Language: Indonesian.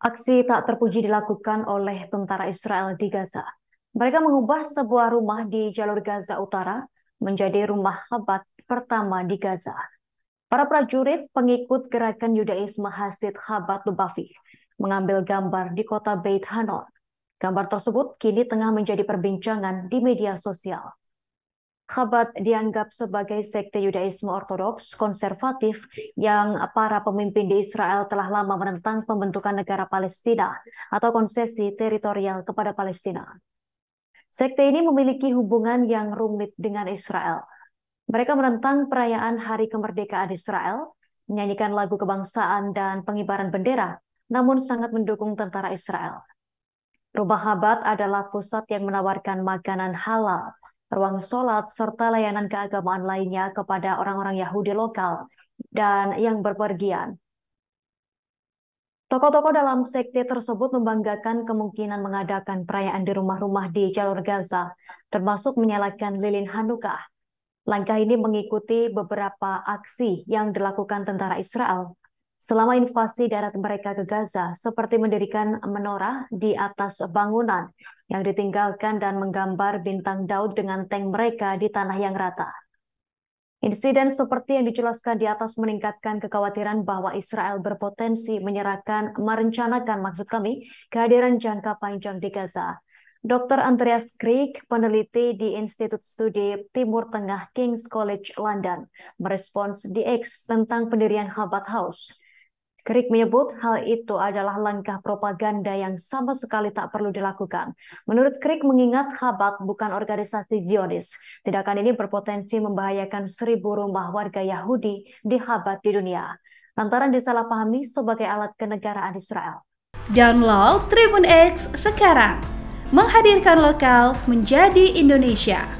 Aksi tak terpuji dilakukan oleh tentara Israel di Gaza. Mereka mengubah sebuah rumah di jalur Gaza Utara menjadi rumah Habat pertama di Gaza. Para prajurit pengikut gerakan Yudaisme Hasid Habat Lubavi mengambil gambar di kota Beit Hanon. Gambar tersebut kini tengah menjadi perbincangan di media sosial. Khabat dianggap sebagai sekte Yudaisme Ortodoks konservatif yang para pemimpin di Israel telah lama menentang pembentukan negara Palestina atau konsesi teritorial kepada Palestina. Sekte ini memiliki hubungan yang rumit dengan Israel. Mereka menentang perayaan Hari Kemerdekaan Israel, menyanyikan lagu kebangsaan dan pengibaran bendera, namun sangat mendukung tentara Israel. Rumah Habat adalah pusat yang menawarkan makanan halal, ruang sholat, serta layanan keagamaan lainnya kepada orang-orang Yahudi lokal dan yang berpergian. Tokoh-tokoh dalam sekte tersebut membanggakan kemungkinan mengadakan perayaan di rumah-rumah di jalur Gaza, termasuk menyalakan lilin Hanukkah. Langkah ini mengikuti beberapa aksi yang dilakukan tentara Israel selama invasi darat mereka ke Gaza, seperti mendirikan menorah di atas bangunan yang ditinggalkan dan menggambar bintang Daud dengan tank mereka di tanah yang rata. Insiden seperti yang dijelaskan di atas meningkatkan kekhawatiran bahwa Israel berpotensi menyerahkan, merencanakan maksud kami, kehadiran jangka panjang di Gaza. Dr. Andreas Krieg, peneliti di Institut Studi Timur Tengah King's College London, merespons di X tentang pendirian Habat House. Krik menyebut hal itu adalah langkah propaganda yang sama sekali tak perlu dilakukan. Menurut Krik, mengingat Habak bukan organisasi Zionis. Tindakan ini berpotensi membahayakan seribu rumah warga Yahudi di Habak di dunia. Lantaran disalahpahami sebagai alat kenegaraan Israel. Download Tribun X sekarang. Menghadirkan lokal menjadi Indonesia.